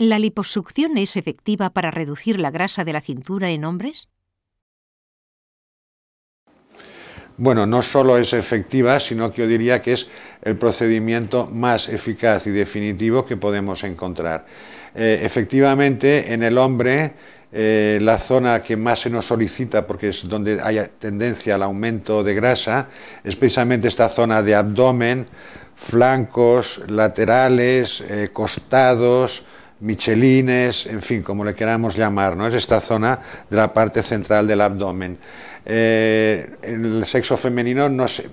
¿La liposucción es efectiva para reducir la grasa de la cintura en hombres? Bueno, no solo es efectiva, sino que yo diría que es el procedimiento más eficaz y definitivo que podemos encontrar. Eh, efectivamente, en el hombre, eh, la zona que más se nos solicita, porque es donde hay tendencia al aumento de grasa, es precisamente esta zona de abdomen, flancos, laterales, eh, costados, michelines, en fin, como le queramos llamar, ¿no? es esta zona de la parte central del abdomen. Eh, el sexo femenino,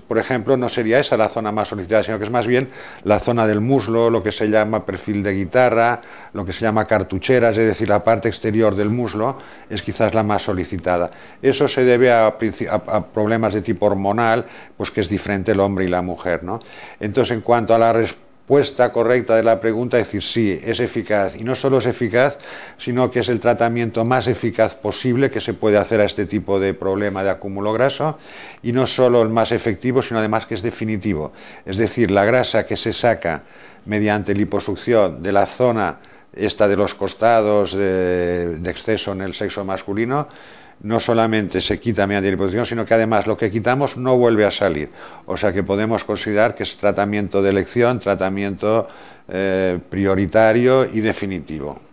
por ejemplo, no sería esa la zona más solicitada, sino que es más bien la zona del muslo, lo que se llama perfil de guitarra, lo que se llama cartucheras, es decir, la parte exterior del muslo es quizás la más solicitada. Eso se debe a, problemas de tipo hormonal, pues que es diferente el hombre y la mujer. ¿no? Entonces, en cuanto a la respuesta, respuesta correcta de la pregunta es decir sí, es eficaz. Y no solo es eficaz, sino que es el tratamiento más eficaz posible que se puede hacer a este tipo de problema de acúmulo graso. Y no solo el más efectivo, sino además que es definitivo. Es decir, la grasa que se saca mediante liposucción de la zona esta de los costados de exceso en el sexo masculino, no solamente se quita mediante liposucción, sino que además lo que quitamos no vuelve a salir. O sea que podemos considerar que es tratamiento de elección, tratamiento eh, prioritario y definitivo.